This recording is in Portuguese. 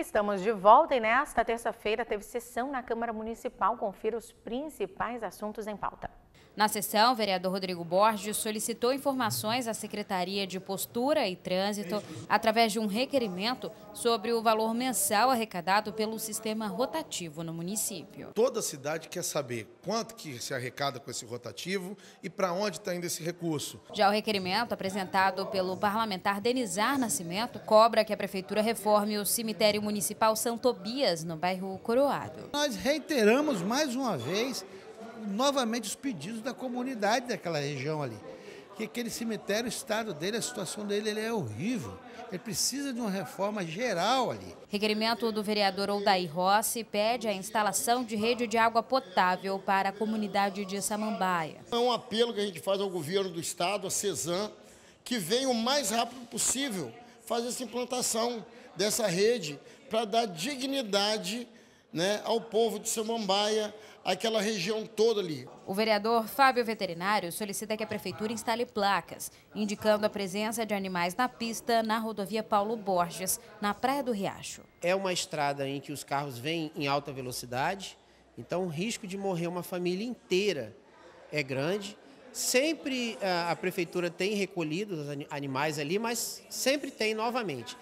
Estamos de volta e nesta terça-feira teve sessão na Câmara Municipal. Confira os principais assuntos em pauta. Na sessão, o vereador Rodrigo Borges solicitou informações à Secretaria de Postura e Trânsito através de um requerimento sobre o valor mensal arrecadado pelo sistema rotativo no município. Toda cidade quer saber quanto que se arrecada com esse rotativo e para onde está indo esse recurso. Já o requerimento apresentado pelo parlamentar Denizar Nascimento cobra que a Prefeitura reforme o cemitério municipal São Tobias, no bairro Coroado. Nós reiteramos mais uma vez novamente os pedidos da comunidade daquela região ali. Que aquele cemitério, o estado dele, a situação dele ele é horrível. Ele precisa de uma reforma geral ali. Requerimento do vereador Oldair Rossi pede a instalação de rede de água potável para a comunidade de Samambaia. É um apelo que a gente faz ao governo do estado, à CESAM, que venha o mais rápido possível fazer essa implantação dessa rede para dar dignidade né, ao povo de Samambaia, aquela região toda ali. O vereador Fábio Veterinário solicita que a prefeitura instale placas, indicando a presença de animais na pista, na rodovia Paulo Borges, na Praia do Riacho. É uma estrada em que os carros vêm em alta velocidade, então o risco de morrer uma família inteira é grande. Sempre eh, a prefeitura tem recolhido os animais ali, mas sempre tem novamente.